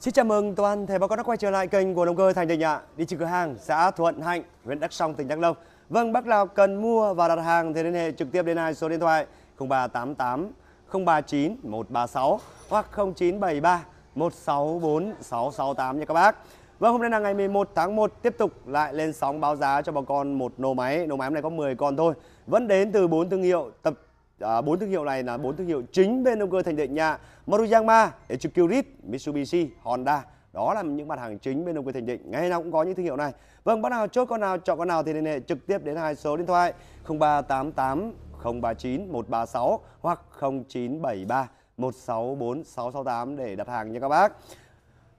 Xin chào mừng toàn thể bà con đã quay trở lại kênh của động cơ Thành Đình ạ. Đi trực cửa hàng xã Thuận Hạnh, huyện Đắk Song, tỉnh Đắk Nông. Vâng, bác nào cần mua và đặt hàng thì liên hệ trực tiếp đến hai số điện thoại 0388 039 136 hoặc 0973 164 668 nha các bác. Vâng, hôm nay là ngày 11 tháng 1 tiếp tục lại lên sóng báo giá cho bà con một nô máy. Nô máy hôm nay có 10 con thôi. Vẫn đến từ bốn thương hiệu tập À, bốn à, thương hiệu này là bốn thương hiệu chính bên động cơ Thành Định nha. Maruyama, Echukurit, Mitsubishi, Honda đó là những mặt hàng chính bên động cơ Thành Định ngày nào cũng có những thương hiệu này vâng bác nào chốt con nào chọn con nào thì liên hệ trực tiếp đến hai số điện thoại 0388 039 136 hoặc 0973 164 668 để đặt hàng nha các bác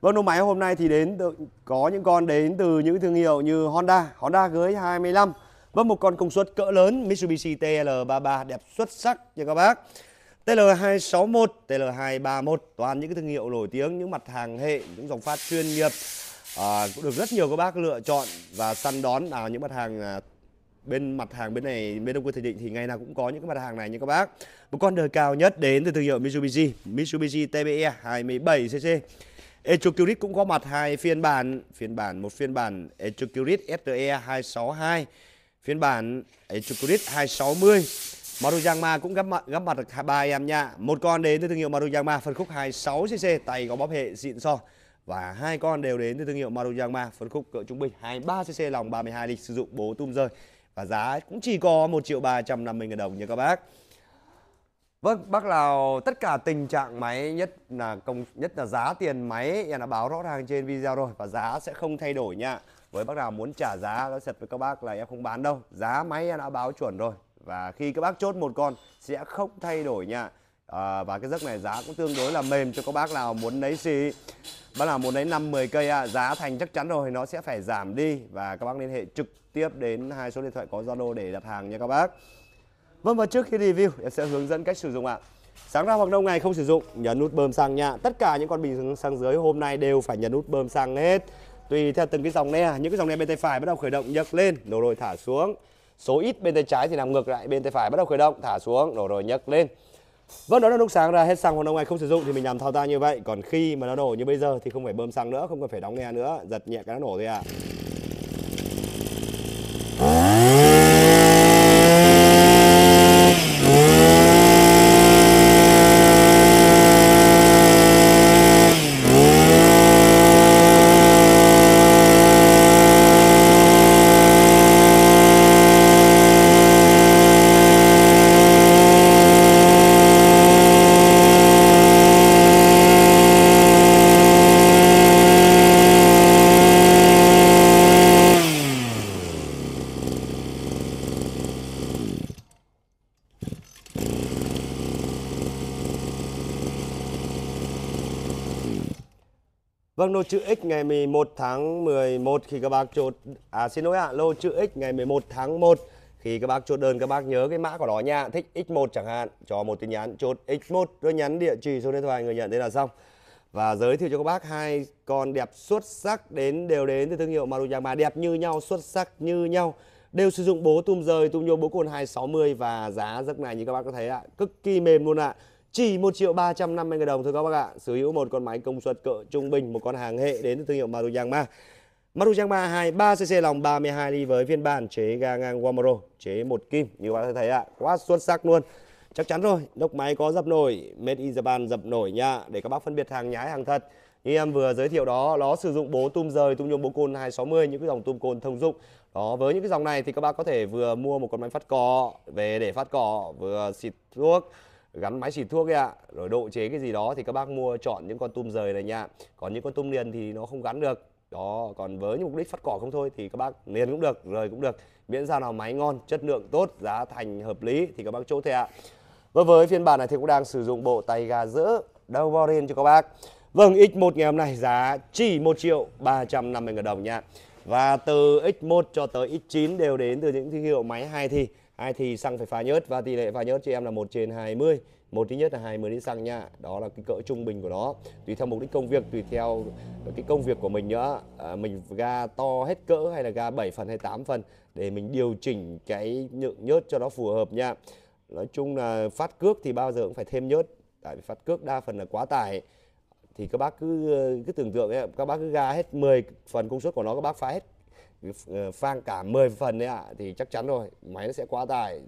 Vâng đồ máy hôm nay thì đến có những con đến từ những thương hiệu như Honda Honda GX25 với một con công suất cỡ lớn Mitsubishi TL33 đẹp xuất sắc nha các bác. TL261, TL231 toàn những cái thương hiệu nổi tiếng, những mặt hàng hệ, những dòng phát chuyên nghiệp à, cũng được rất nhiều các bác lựa chọn và săn đón à, những mặt hàng à, bên mặt hàng bên này bên Đông Quân thời Định thì ngày nào cũng có những cái mặt hàng này nha các bác. Một con đời cao nhất đến từ thương hiệu Mitsubishi, Mitsubishi TBE 27cc. Etrocurate cũng có mặt hai phiên bản, phiên bản một phiên bản Etrocurate STE 262 Phiên bản Echukurit 260 Maruyama cũng gặp mặt gặp mặt được ba em nha. Một con đến từ thương hiệu Maruyama phân khúc 26cc tay có bóp hệ xịn so và hai con đều đến từ thương hiệu Maruyama phân khúc cỡ trung bình 23cc lòng 32 lịch sử dụng bố tum rơi và giá cũng chỉ có 1 triệu 350 000 đồng nha các bác. Vâng, bác nào tất cả tình trạng máy nhất là công nhất là giá tiền máy em đã báo rõ ràng trên video rồi và giá sẽ không thay đổi nha với bác nào muốn trả giá nói thật với các bác là em không bán đâu giá máy em đã báo chuẩn rồi và khi các bác chốt một con sẽ không thay đổi nha à, và cái giấc này giá cũng tương đối là mềm cho các bác nào muốn lấy gì bác nào muốn lấy 5 10 cây à, giá thành chắc chắn rồi nó sẽ phải giảm đi và các bác liên hệ trực tiếp đến hai số điện thoại có Zalo để đặt hàng nha các bác Vâng và trước khi review em sẽ hướng dẫn cách sử dụng ạ Sáng ra hoặc đông ngày không sử dụng nhấn nút bơm xăng nha Tất cả những con bình xăng dưới hôm nay đều phải nhấn nút bơm xăng hết tùy theo từng cái dòng ne những cái dòng ne bên tay phải bắt đầu khởi động nhấc lên đổ rồi thả xuống số ít bên tay trái thì nằm ngược lại bên tay phải bắt đầu khởi động thả xuống đổ rồi nhấc lên vâng đó là lúc sáng ra hết xăng còn ông này không sử dụng thì mình làm thao tác như vậy còn khi mà nó nổ như bây giờ thì không phải bơm xăng nữa không cần phải đóng ne nữa giật nhẹ cái nó nổ thôi ạ à. chữ X ngày 11 tháng 11 khi các bác chốt à xin lỗi ạ, à, lô chữ X ngày 11 tháng 1 khi các bác chốt đơn các bác nhớ cái mã của nó nha, thích X1 chẳng hạn, cho một tin nhắn chốt X1 rồi nhắn địa chỉ số điện thoại người nhận thế là xong. Và giới thiệu cho các bác hai con đẹp xuất sắc đến đều đến từ thương hiệu Maruyama đẹp như nhau, xuất sắc như nhau đều sử dụng bố tum rời tum nhôm bố cồn 260 và giá rất này như các bác có thấy ạ, cực kỳ mềm luôn ạ chỉ 1 triệu 350 ngàn đồng thôi các bác ạ. Sở hữu một con máy công suất cỡ trung bình, một con hàng hệ đến từ thương hiệu Maruyama. Maruyama 23cc lòng 32 ly với phiên bản chế ga ngang Wamaro, chế một kim như các bạn thấy ạ, quá xuất sắc luôn. Chắc chắn rồi, lốc máy có dập nổi, made in Japan dập nổi nha, để các bác phân biệt hàng nhái hàng thật. Như em vừa giới thiệu đó, nó sử dụng bố tum rời, tum nhôm bố côn 260, những cái dòng tum côn thông dụng. Đó, với những cái dòng này thì các bác có thể vừa mua một con máy phát cỏ về để phát cỏ, vừa xịt thuốc, gắn máy xịt thuốc ấy ạ rồi độ chế cái gì đó thì các bác mua chọn những con tum rời này nha còn những con tum liền thì nó không gắn được đó còn với mục đích phát cỏ không thôi thì các bác liền cũng được rời cũng được miễn sao nào máy ngon chất lượng tốt giá thành hợp lý thì các bác chốt thế ạ và vâng, với phiên bản này thì cũng đang sử dụng bộ tay gà giữa đầu cho các bác Vâng, X1 ngày hôm nay giá chỉ 1 triệu 350 ngàn đồng nha. Và từ X1 cho tới X9 đều đến từ những thương hiệu máy 2 thì ai thì xăng phải pha nhớt và tỷ lệ pha nhớt cho em là 1 trên 20. Một thứ nhất là 20 lít xăng nha. Đó là cái cỡ trung bình của nó. Tùy theo mục đích công việc, tùy theo cái công việc của mình nữa. À, mình ga to hết cỡ hay là ga 7 phần hay 8 phần để mình điều chỉnh cái lượng nhớt cho nó phù hợp nha. Nói chung là phát cước thì bao giờ cũng phải thêm nhớt. Tại vì phát cước đa phần là quá tải thì các bác cứ cứ tưởng tượng ấy, các bác cứ ga hết 10 phần công suất của nó các bác phá hết Ờ, phang cả 10 phần đấy ạ thì chắc chắn rồi máy nó sẽ quá tải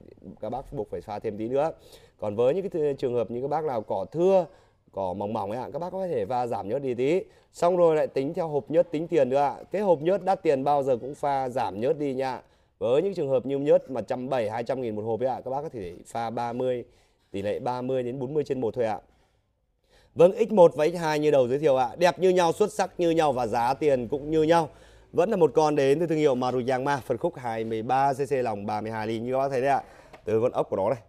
các bác buộc phải pha thêm tí nữa còn với những cái trường hợp như các bác nào cỏ thưa cỏ mỏng mỏng ấy ạ các bác có thể va giảm nhớt đi tí xong rồi lại tính theo hộp nhớt tính tiền nữa ạ cái hộp nhớt đắt tiền bao giờ cũng pha giảm nhớt đi nha với những trường hợp như nhớt mà trăm bảy hai trăm nghìn một hộp ấy ạ các bác có thể pha 30 tỷ lệ 30 đến 40 trên một thôi ạ vâng x1 và x2 như đầu giới thiệu ạ đẹp như nhau xuất sắc như nhau và giá tiền cũng như nhau vẫn là một con đến từ thương hiệu Maruyama, phân khúc 23cc lòng 32 ly như các bác thấy đấy ạ. Từ con ốc của nó đây.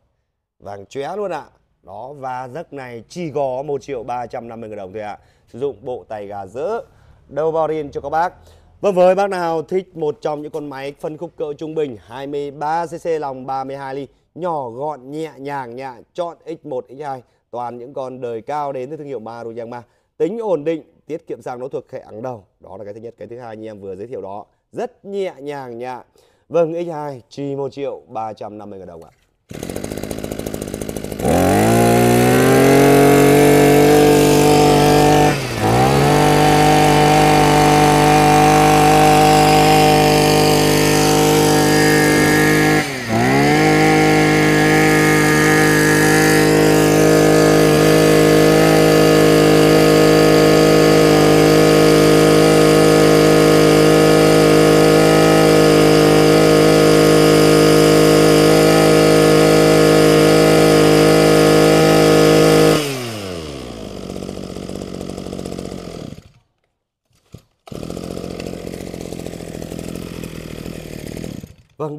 Vàng chóe luôn ạ. Đó và giấc này chỉ có 1 triệu 350 000 đồng thôi ạ. Sử dụng bộ tay gà dỡ đầu bò rin cho các bác. Vâng với bác nào thích một trong những con máy phân khúc cỡ trung bình 23cc lòng 32 ly nhỏ gọn nhẹ nhàng nhẹ chọn X1 X2 toàn những con đời cao đến từ thương hiệu Maruyama tính ổn định tiết kiệm xăng nó thuộc hạng đầu đó là cái thứ nhất cái thứ hai như em vừa giới thiệu đó rất nhẹ nhàng nhạ vâng x2 chỉ một triệu ba trăm năm mươi ngàn đồng ạ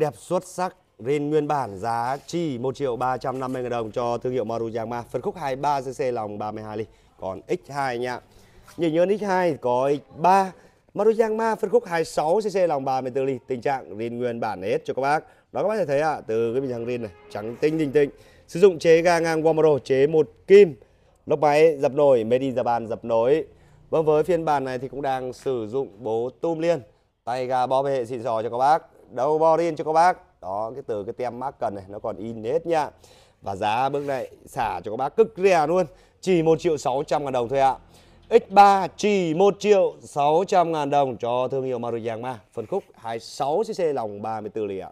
đẹp xuất sắc Rin nguyên bản giá chỉ 1 triệu 350 ngàn đồng cho thương hiệu Maru Yangma. Phân khúc 23 cc lòng 32 ly. Còn X2 nha. Nhìn nhớ X2 có X3. Maru Yangma phân khúc 26 cc lòng 34 ly. Tình trạng Rin nguyên bản hết cho các bác. Đó các bác thể thấy ạ, à, từ cái bình hàng Rin này trắng tinh tinh tinh. Sử dụng chế ga ngang Wamaro, chế một kim. Lốc máy dập nổi, made in Japan dập nổi. Vâng với phiên bản này thì cũng đang sử dụng bố tum liên. Tay ga bóp hệ xịn sò cho các bác đầu bò riêng cho các bác đó cái từ cái tem mác cần này nó còn in hết nhá và giá bước này xả cho các bác cực rẻ luôn chỉ 1 triệu 600 ngàn đồng thôi ạ X3 chỉ 1 triệu 600 ngàn đồng cho thương hiệu Maruyama phân khúc 26cc lòng 34 lì ạ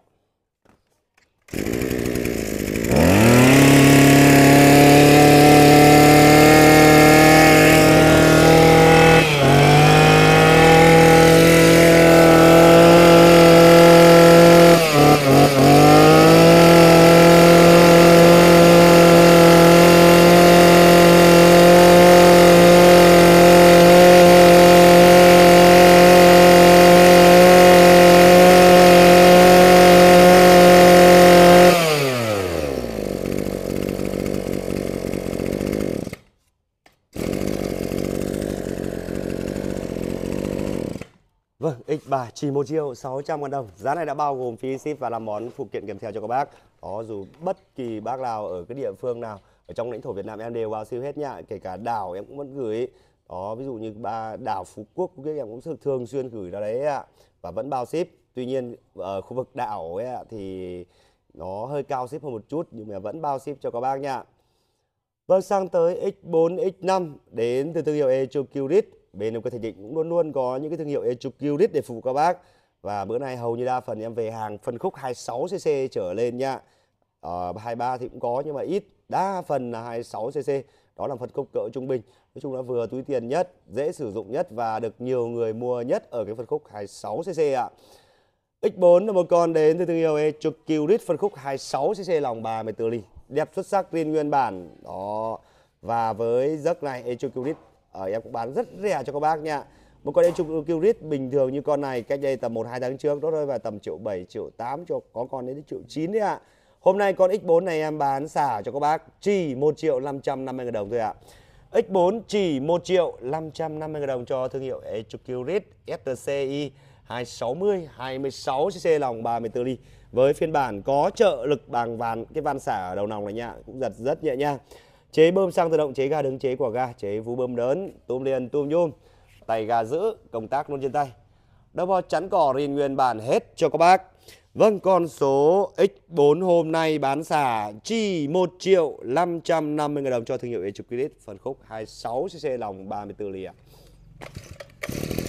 Chỉ một chiêu 600 ngàn đồng. Giá này đã bao gồm phí ship và làm món phụ kiện kèm theo cho các bác. Đó dù bất kỳ bác nào ở cái địa phương nào ở trong lãnh thổ Việt Nam em đều bao siêu hết nhá, kể cả đảo em cũng vẫn gửi. Đó ví dụ như ba đảo Phú Quốc cũng em cũng thường xuyên gửi ra đấy ạ và vẫn bao ship. Tuy nhiên ở khu vực đảo ấy thì nó hơi cao ship hơn một chút nhưng mà vẫn bao ship cho các bác nha. Vâng sang tới X4, X5 đến từ thương hiệu Echocurit bên em có thể định cũng luôn luôn có những cái thương hiệu Etrocurit để phục vụ các bác và bữa nay hầu như đa phần em về hàng phân khúc 26 cc trở lên nha ở ờ, 23 thì cũng có nhưng mà ít đa phần là 26 cc đó là phân khúc cỡ trung bình nói chung là vừa túi tiền nhất dễ sử dụng nhất và được nhiều người mua nhất ở cái phân khúc 26 cc ạ X4 là một con đến từ thương hiệu Etrocurit phân khúc 26 cc lòng bà 14 ly đẹp xuất sắc riêng nguyên bản đó và với giấc này Etrocurit ở ờ, em cũng bán rất rẻ cho các bác nha một con Etrus Curis bình thường như con này cách đây tầm 1 2 tháng trước nó rơi vào tầm triệu 7 triệu 8 cho có con đến triệu 9 đấy ạ. Hôm nay con X4 này em bán xả cho các bác chỉ 1 triệu 550 ngàn đồng thôi ạ. X4 chỉ 1 triệu 550 ngàn đồng cho thương hiệu Etrus Curis STCI 260 26 cc lòng 34 ly với phiên bản có trợ lực bằng vàn cái van xả ở đầu nòng này nha, cũng giật rất nhẹ nha chế bơm xăng tự động chế ga đứng chế quả ga chế vú bơm lớn tôm liền tôm nhôm tay ga giữ công tác luôn trên tay đó vào chắn cỏ riêng nguyên bản hết cho các bác Vâng, con số X4 hôm nay bán xả chỉ 1 triệu 550 ngàn đồng cho thương hiệu e Electric Credit phân khúc 26cc lòng 34 lì ạ. À.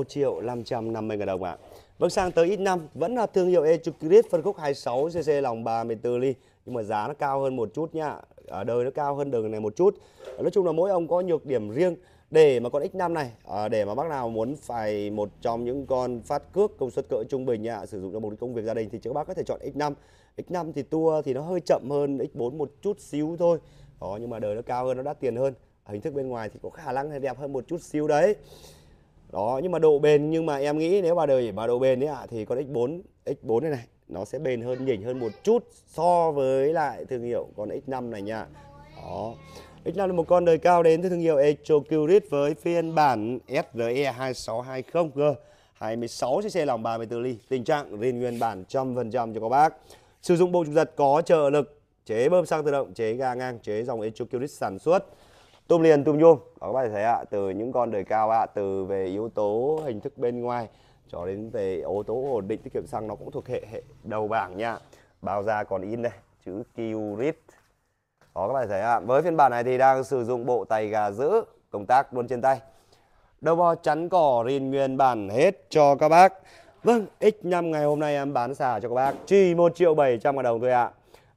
1 triệu 550 ngàn đồng ạ. Bước vâng, sang tới X5 vẫn là thương hiệu Electrogrip phân khúc 26cc lòng 34 ly nhưng mà giá nó cao hơn một chút nhá. Ở đời nó cao hơn đường này một chút. Nói chung là mỗi ông có nhược điểm riêng để mà con X5 này ờ, để mà bác nào muốn phải một trong những con phát cước công suất cỡ trung bình ạ sử dụng cho một công việc gia đình thì các bác có thể chọn X5 X5 thì tua thì nó hơi chậm hơn X4 một chút xíu thôi đó nhưng mà đời nó cao hơn nó đắt tiền hơn hình thức bên ngoài thì có khả năng đẹp hơn một chút xíu đấy đó nhưng mà độ bền nhưng mà em nghĩ nếu mà đời mà độ bền ấy ạ à, thì con x4 x4 này này nó sẽ bền hơn nhỉnh hơn một chút so với lại thương hiệu con x5 này nha đó X5 là một con đời cao đến từ thương hiệu EcoCurit với phiên bản SRE 2620G 26cc lòng 34 ly tình trạng zin nguyên bản trăm phần trăm cho các bác sử dụng bộ trục giật có trợ lực chế bơm xăng tự động chế ga ngang chế dòng EcoCurit sản xuất tôm liền tôm nhôm đó các bạn thấy ạ từ những con đời cao ạ từ về yếu tố hình thức bên ngoài cho đến về yếu tố ổn định tiết kiệm xăng nó cũng thuộc hệ hệ đầu bảng nha bao da còn in đây chữ Qrit đó các bạn thấy ạ với phiên bản này thì đang sử dụng bộ tay gà giữ công tác luôn trên tay đầu bo chắn cỏ rin nguyên bản hết cho các bác Vâng, X5 ngày hôm nay em bán xả cho các bác chỉ 1 triệu 700 ngàn đồng thôi ạ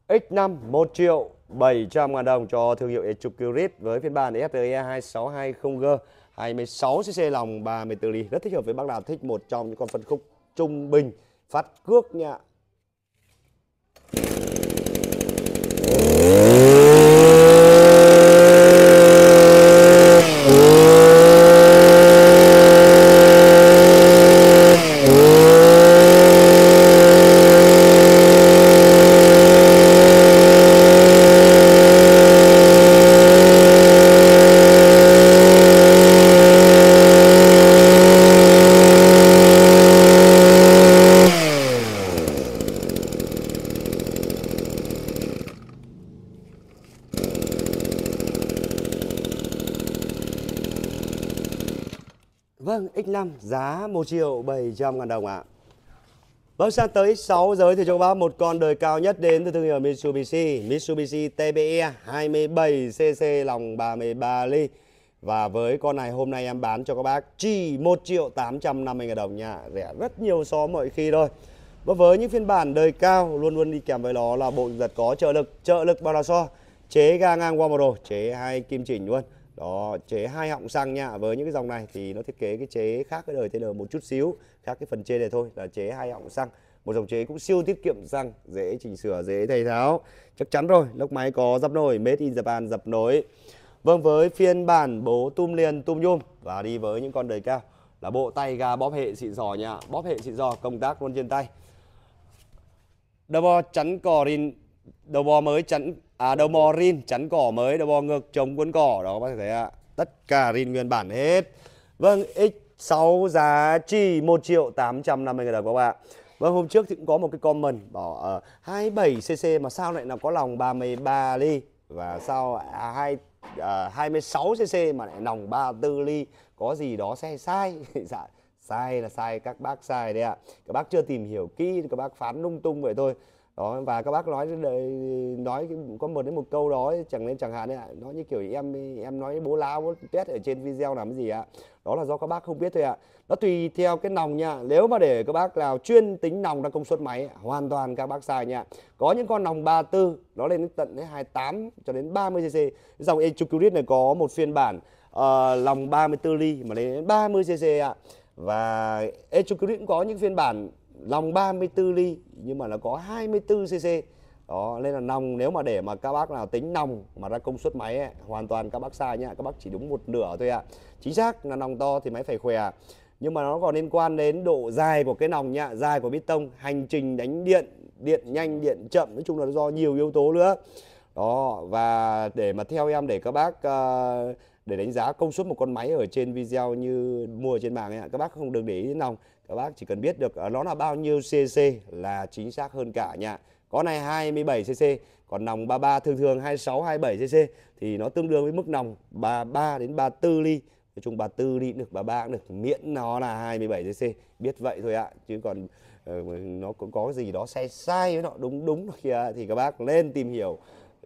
X5 1 triệu 700.000 đồng cho thương hiệu Echucurit với phiên bản FTE 2620G 26cc lòng 34 ly rất thích hợp với bác nào thích một trong những con phân khúc trung bình phát cước nha giá 1 triệu 700 ngàn đồng ạ. À. Vâng, sang tới 6 giới thì cho các bác một con đời cao nhất đến từ thương hiệu Mitsubishi, Mitsubishi TBE 27cc lòng 33 ly. Và với con này hôm nay em bán cho các bác chỉ 1 triệu 850 ngàn đồng nha, rẻ rất nhiều so mọi khi thôi. Và với những phiên bản đời cao luôn luôn đi kèm với nó là bộ giật có trợ lực, trợ lực bao đà so, chế ga ngang qua một đồ, chế hai kim chỉnh luôn đó chế hai họng xăng nha với những cái dòng này thì nó thiết kế cái chế khác cái đời TL một chút xíu khác cái phần trên này thôi là chế hai họng xăng một dòng chế cũng siêu tiết kiệm xăng dễ chỉnh sửa dễ thay tháo chắc chắn rồi lốc máy có dập nồi made in Japan dập nối vâng với phiên bản bố tum liền tum nhôm và đi với những con đời cao là bộ tay ga bóp hệ xịn giò nha bóp hệ xịn giò công tác luôn trên tay đầu bò chắn cò rin đầu bò mới chắn à, đầu mò rin chắn cỏ mới đầu mò ngược chống cuốn cỏ đó các bác thấy ạ tất cả rin nguyên bản hết vâng x6 giá chỉ 1 triệu 850 ngàn đồng các bạn Vâng hôm trước thì cũng có một cái comment bỏ ở uh, 27cc mà sao lại là có lòng 33 ly và sao uh, 2 uh, 26cc mà lại nòng 34 ly có gì đó sai sai dạ sai là sai các bác sai đấy ạ các bác chưa tìm hiểu kỹ các bác phán lung tung vậy thôi đó và các bác nói nói có một đến một câu đó chẳng nên chẳng hạn ấy ạ nói như kiểu em em nói bố lao bố tét ở trên video làm cái gì ạ đó là do các bác không biết thôi ạ nó tùy theo cái nòng nha nếu mà để các bác nào chuyên tính nòng ra công suất máy hoàn toàn các bác sai nha có những con nòng 34 nó lên đến tận đến 28 cho đến 30 cc dòng Echucurit này có một phiên bản uh, lòng 34 ly mà lên đến 30 cc ạ và Echucurit cũng có những phiên bản lòng 34 ly nhưng mà nó có 24 cc đó nên là nòng nếu mà để mà các bác nào tính nòng mà ra công suất máy ấy, hoàn toàn các bác sai nhá các bác chỉ đúng một nửa thôi ạ à. chính xác là nòng to thì máy phải khỏe nhưng mà nó còn liên quan đến độ dài của cái nòng nhá dài của bít tông hành trình đánh điện điện nhanh điện chậm nói chung là do nhiều yếu tố nữa đó và để mà theo em để các bác uh, để đánh giá công suất một con máy ở trên video như mua ở trên mạng ấy, các bác không được để ý đến nòng các bác chỉ cần biết được ờ, nó là bao nhiêu cc là chính xác hơn cả nha có này 27 cc còn nòng 33 thường thường 26 27 cc thì nó tương đương với mức nòng 33 đến 34 ly nói chung 34 ly được 33 cũng được miễn nó là 27 cc biết vậy thôi ạ chứ còn ờ, nó cũng có gì đó sai sai với nó đúng đúng kia thì các bác lên tìm hiểu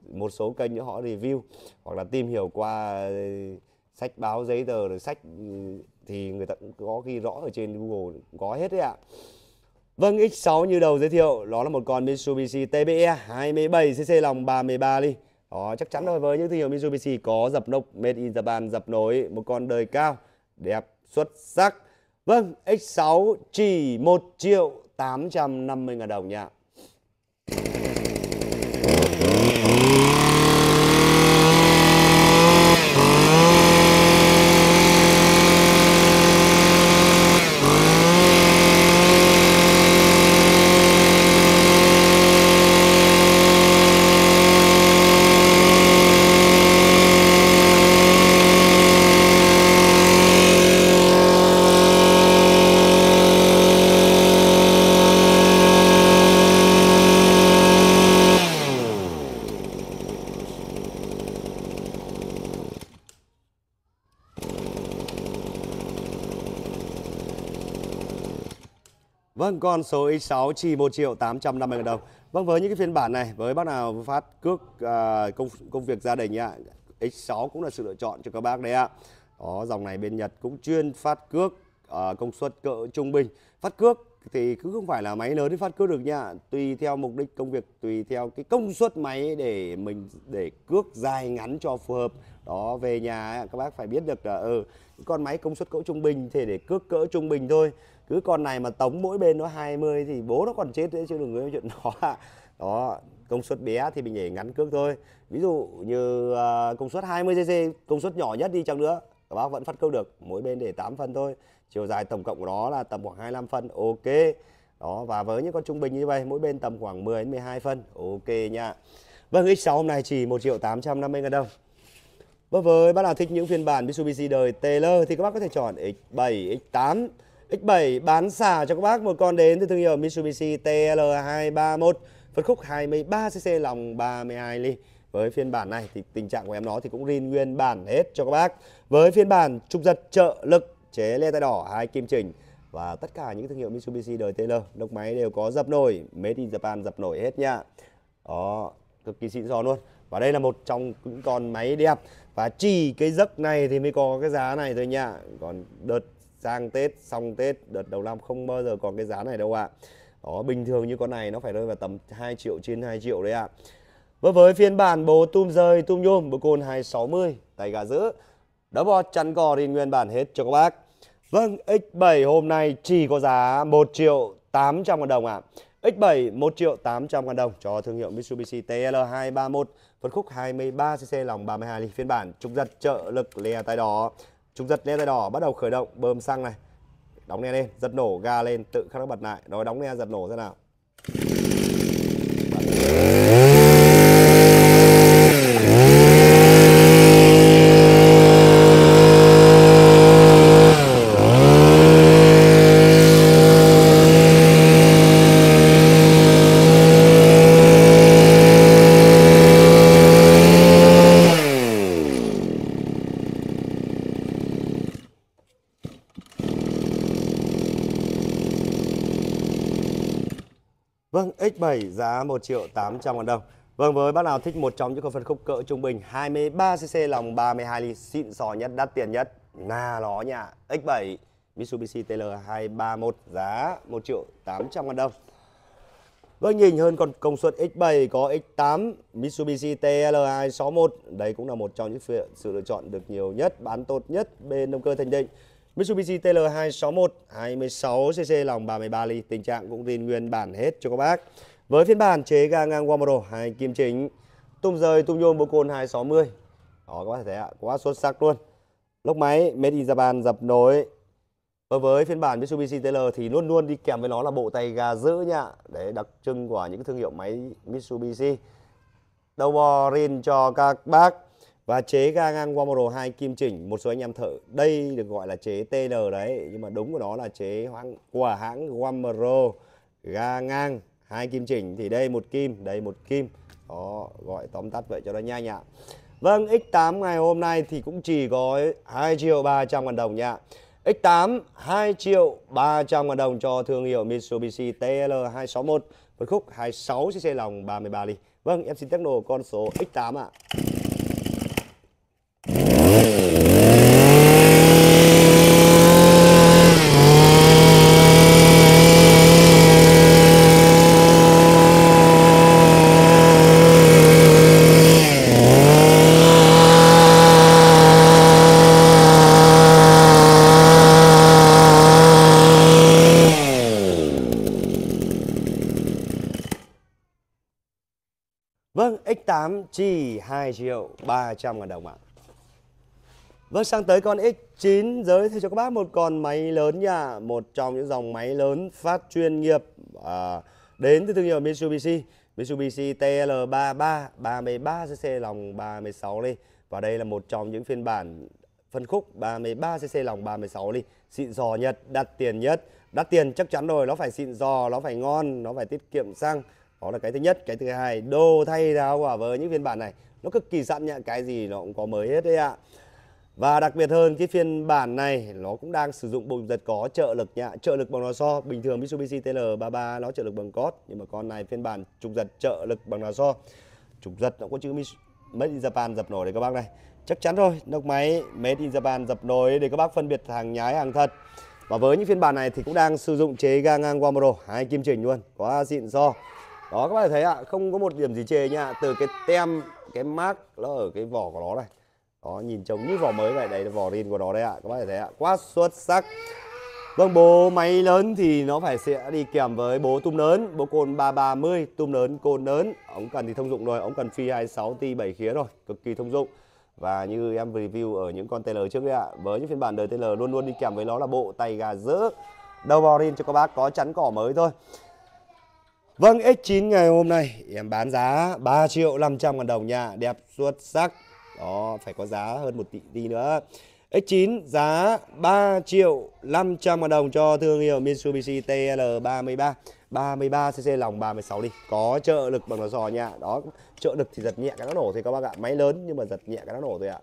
một số kênh nữa họ review hoặc là tìm hiểu qua sách báo giấy tờ rồi sách ừ, thì người ta cũng có ghi rõ ở trên Google có hết đấy ạ. Vâng, X6 như đầu giới thiệu, đó là một con Mitsubishi TBE 27cc lòng 33 ly. Đó, chắc chắn rồi với những thương hiệu Mitsubishi có dập nốc Made in Japan dập nối một con đời cao, đẹp, xuất sắc. Vâng, X6 chỉ 1 triệu 850 ngàn đồng nha Vâng, con số X6 chỉ 1 triệu 850 ngàn đồng. Vâng, với những cái phiên bản này, với bác nào phát cước à, công công việc gia đình ạ, X6 cũng là sự lựa chọn cho các bác đấy ạ. Đó, dòng này bên Nhật cũng chuyên phát cước à, công suất cỡ trung bình. Phát cước thì cứ không phải là máy lớn để phát cước được nha. Tùy theo mục đích công việc, tùy theo cái công suất máy để mình để cước dài ngắn cho phù hợp. Đó, về nhà các bác phải biết được là ừ, con máy công suất cỡ trung bình thì để cước cỡ trung bình thôi cứ con này mà tống mỗi bên nó 20 thì bố nó còn chết đấy chứ đừng nói chuyện đó đó công suất bé thì mình nhảy ngắn cước thôi ví dụ như uh, công suất 20 cc công suất nhỏ nhất đi chăng nữa các bác vẫn phát câu được mỗi bên để 8 phân thôi chiều dài tổng cộng của nó là tầm khoảng 25 phân ok đó và với những con trung bình như vậy mỗi bên tầm khoảng 10 đến 12 phân ok nha vâng x6 hôm nay chỉ 1 triệu 850 ngàn đồng và vâng, với bác nào thích những phiên bản Mitsubishi đời Taylor thì các bác có thể chọn X7, X8 X7 bán xả cho các bác một con đến từ thương hiệu Mitsubishi TL231 phân khúc 23cc lòng 32 ly. Với phiên bản này thì tình trạng của em nó thì cũng rin nguyên bản hết cho các bác. Với phiên bản trục giật trợ lực, chế le tay đỏ, hai kim chỉnh và tất cả những thương hiệu Mitsubishi đời TL, lốc máy đều có dập nổi, made in Japan dập nổi hết nha. Đó, cực kỳ xịn sò luôn. Và đây là một trong những con máy đẹp và chỉ cái giấc này thì mới có cái giá này thôi nha. Còn đợt sang Tết, xong Tết, đợt đầu năm không bao giờ còn cái giá này đâu ạ. À. Đó, bình thường như con này nó phải rơi vào tầm 2 triệu trên 2 triệu đấy ạ. À. Vâng, Và với phiên bản bố tum rơi tum nhôm bộ côn 260 tay gà giữ Đó bò chắn cò thì nguyên bản hết cho các bác Vâng X7 hôm nay chỉ có giá 1 triệu 800 ngàn đồng ạ à. X7 1 triệu 800 ngàn đồng cho thương hiệu Mitsubishi TL231 Phân khúc 23cc lòng 32 ly phiên bản trục giật trợ lực lè tay đỏ chúng giật le dây đỏ bắt đầu khởi động bơm xăng này đóng le lên giật nổ ga lên tự khắc nó bật lại rồi đóng le giật nổ thế nào X 7 giá 1 triệu 800 ngàn đồng. Vâng, với bác nào thích một trong những con phân khúc cỡ trung bình 23cc lòng 32 ly xịn sò nhất, đắt tiền nhất. Nà nó nha, X7 Mitsubishi TL231 giá 1 triệu 800 ngàn đồng. Vâng, nhìn hơn còn công suất X7 có X8 Mitsubishi TL261. Đây cũng là một trong những sự lựa chọn được nhiều nhất, bán tốt nhất bên động cơ Thành Định. Mitsubishi TL261 26cc lòng 33 ly, tình trạng cũng zin nguyên bản hết cho các bác. Với phiên bản chế ga ngang Wamoro, hai kim chính, tung rời tung nhôm bô côn 260. Đó các bác thấy ạ, quá xuất sắc luôn. Lốc máy made in Japan dập nối. Và với phiên bản Mitsubishi TL thì luôn luôn đi kèm với nó là bộ tay ga giữ nha. để đặc trưng của những thương hiệu máy Mitsubishi. Đầu bò rin cho các bác và chế ga ngang qua model 2 kim chỉnh một số anh em thợ đây được gọi là chế TL đấy nhưng mà đúng của nó là chế hãng của hãng Wamro ga ngang hai kim chỉnh thì đây một kim đây một kim đó gọi tóm tắt vậy cho nó nhanh ạ Vâng X8 ngày hôm nay thì cũng chỉ có 2 triệu 300 ngàn đồng nha X8 2 triệu 300 ngàn đồng cho thương hiệu Mitsubishi TL261 Phân khúc 26cc lòng 33 ly Vâng em xin tiết lộ con số X8 ạ à. 12 triệu 300 ngàn đồng ạ. Vâng, sang tới con X9 giới thiệu cho các bác một con máy lớn nha. Một trong những dòng máy lớn phát chuyên nghiệp à, đến từ thương hiệu Mitsubishi. Mitsubishi TL33 33cc lòng 36 ly. Và đây là một trong những phiên bản phân khúc 33cc lòng 36 ly. Xịn giò nhật đắt tiền nhất. Đắt tiền chắc chắn rồi, nó phải xịn giò nó phải ngon, nó phải tiết kiệm xăng. Đó là cái thứ nhất. Cái thứ hai, đồ thay ra quả à, với những phiên bản này nó cực kỳ giảm nhẹ cái gì nó cũng có mới hết đấy ạ và đặc biệt hơn cái phiên bản này nó cũng đang sử dụng bộ giật có trợ lực nhá trợ lực bằng lò xo bình thường Mitsubishi TL33 nó trợ lực bằng cốt nhưng mà con này phiên bản trục giật trợ lực bằng lò xo trục giật nó có chữ Made in Japan dập nổi đấy các bác này chắc chắn rồi nóc máy Made in Japan dập nổi để các bác phân biệt hàng nhái hàng thật và với những phiên bản này thì cũng đang sử dụng chế ga ngang Wamuro hai kim chỉnh luôn có xịn so đó các bạn thấy ạ không có một điểm gì chê nha từ cái tem cái mác nó ở cái vỏ của nó này đó nhìn trông như vỏ mới vậy đây là vỏ rin của nó đây ạ các bạn thấy ạ quá xuất sắc vâng bố máy lớn thì nó phải sẽ đi kèm với bố tum lớn bố côn 330 tum lớn côn lớn ống cần thì thông dụng rồi ống cần phi 26 ti 7 khía rồi cực kỳ thông dụng và như em review ở những con TL trước đây ạ với những phiên bản đời TL luôn luôn đi kèm với nó là bộ tay gà giữ đầu vỏ rin cho các bác có chắn cỏ mới thôi Vâng, X9 ngày hôm nay em bán giá 3 triệu 500 ngàn đồng nha Đẹp xuất sắc Đó, phải có giá hơn một tỷ đi nữa X9 giá 3 triệu 500 ngàn đồng cho thương hiệu Mitsubishi TL33 33cc lòng 36 đi Có trợ lực bằng lò xo nha Đó, trợ lực thì giật nhẹ cái nó nổ thì các bác ạ Máy lớn nhưng mà giật nhẹ cái nó nổ thôi ạ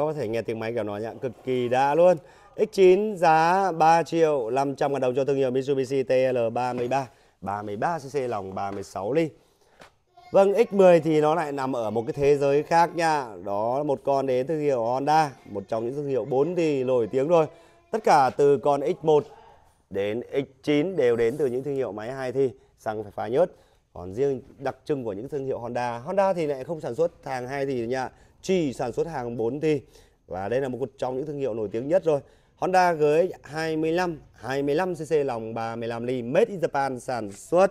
có thể nghe tiếng máy kiểu nó nhá, cực kỳ đã luôn. X9 giá 3 triệu 500 ngàn đồng cho thương hiệu Mitsubishi TL33 33cc lòng 36 ly Vâng X10 thì nó lại nằm ở một cái thế giới khác nha Đó là một con đến thương hiệu Honda Một trong những thương hiệu 4 thì nổi tiếng rồi Tất cả từ con X1 đến X9 đều đến từ những thương hiệu máy 2 thì Xăng phải phá nhớt Còn riêng đặc trưng của những thương hiệu Honda Honda thì lại không sản xuất hàng 2 thì nha chỉ sản xuất hàng 4 thi và đây là một trong những thương hiệu nổi tiếng nhất rồi. Honda GX25 25cc lòng 35 ly made in Japan sản xuất.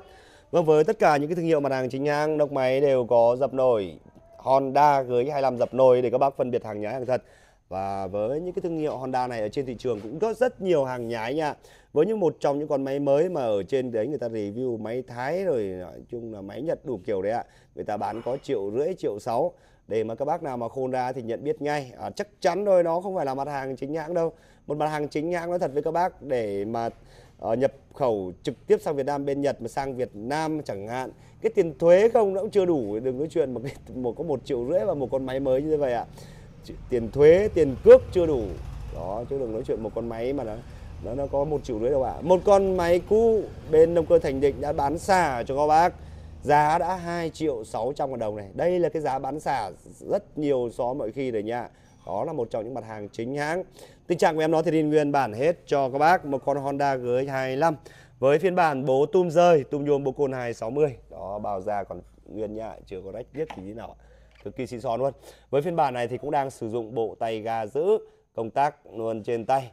Vâng với tất cả những cái thương hiệu mặt hàng chính hãng đốc máy đều có dập nổi Honda GX25 dập nồi để các bác phân biệt hàng nhái hàng thật. Và với những cái thương hiệu Honda này ở trên thị trường cũng có rất nhiều hàng nhái nha. Với những một trong những con máy mới mà ở trên đấy người ta review máy Thái rồi nói chung là máy Nhật đủ kiểu đấy ạ. Người ta bán có triệu rưỡi, triệu sáu để mà các bác nào mà khôn ra thì nhận biết ngay à, chắc chắn thôi nó không phải là mặt hàng chính hãng đâu một mặt hàng chính hãng nói thật với các bác để mà uh, nhập khẩu trực tiếp sang Việt Nam bên Nhật mà sang Việt Nam chẳng hạn cái tiền thuế không nó cũng chưa đủ đừng nói chuyện một cái, một có một triệu rưỡi và một con máy mới như vậy ạ à. tiền thuế tiền cước chưa đủ đó chứ đừng nói chuyện một con máy mà nó nó nó có một triệu rưỡi đâu ạ à. một con máy cũ bên động cơ Thành Định đã bán xả cho các bác giá đã 2 triệu 600 ngàn đồng này đây là cái giá bán xả rất nhiều xó mọi khi rồi nha đó là một trong những mặt hàng chính hãng tình trạng của em nó thì đi nguyên bản hết cho các bác một con Honda GX25 với phiên bản bố tum rơi tum nhôm bố côn 260 đó bào da còn nguyên nha chưa có rách biết gì nào cực kỳ xịn xò luôn với phiên bản này thì cũng đang sử dụng bộ tay ga giữ công tác luôn trên tay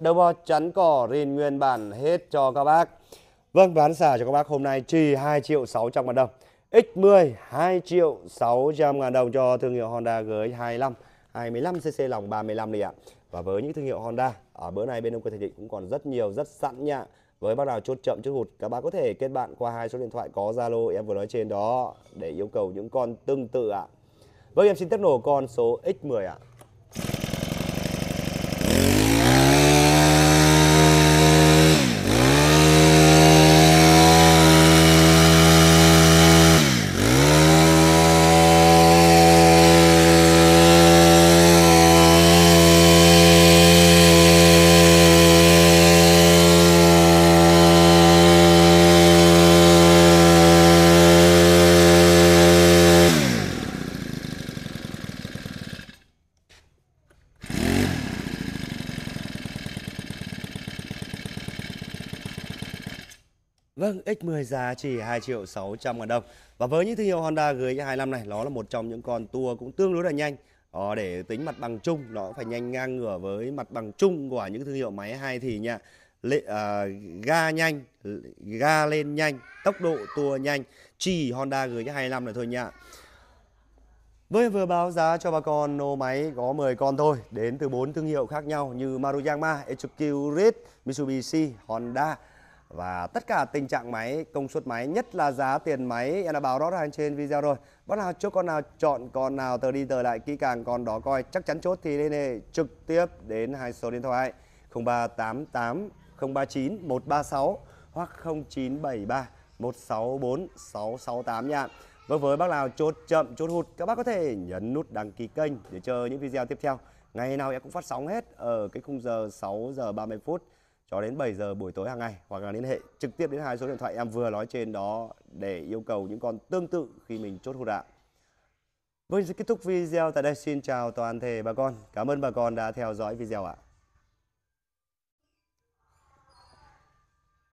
đầu bò chắn cỏ rin nguyên bản hết cho các bác Vâng, bán xả cho các bác hôm nay chỉ 2 triệu 600 ngàn đồng. X10 2 triệu 600 ngàn đồng cho thương hiệu Honda GX25 25cc lòng 35 này ạ. Và với những thương hiệu Honda, ở bữa này bên ông cơ thể định cũng còn rất nhiều, rất sẵn nha. Với bác nào chốt chậm chốt hụt, các bác có thể kết bạn qua hai số điện thoại có Zalo em vừa nói trên đó để yêu cầu những con tương tự ạ. Vâng, em xin tiếp nổ con số X10 ạ. X10 giá chỉ 2 triệu 600 ngàn đồng. Và với những thương hiệu Honda gửi gx năm này, nó là một trong những con tour cũng tương đối là nhanh. Đó, để tính mặt bằng chung, nó phải nhanh ngang ngửa với mặt bằng chung của những thương hiệu máy hai thì nha. Lệ, à, ga nhanh, ga lên nhanh, tốc độ tour nhanh, chỉ Honda gửi gx năm này thôi nha. Với vừa báo giá cho bà con nô máy có 10 con thôi, đến từ 4 thương hiệu khác nhau như Maruyama, Echukirit, Mitsubishi, Honda và tất cả tình trạng máy, công suất máy, nhất là giá tiền máy em đã báo rõ ràng trên video rồi. Bác nào chốt con nào chọn con nào tờ đi tờ lại kỹ càng con đó coi chắc chắn chốt thì liên hệ trực tiếp đến hai số điện thoại 0388 039 136 hoặc 0973 164 668 nha. với vâng, với bác nào chốt chậm chốt hụt các bác có thể nhấn nút đăng ký kênh để chờ những video tiếp theo. Ngày nào em cũng phát sóng hết ở cái khung giờ 6 giờ 30 phút cho đến 7 giờ buổi tối hàng ngày hoặc là liên hệ trực tiếp đến hai số điện thoại em vừa nói trên đó để yêu cầu những con tương tự khi mình chốt hụt ạ. Vâng, kết thúc video tại đây. Xin chào toàn thể bà con. Cảm ơn bà con đã theo dõi video ạ.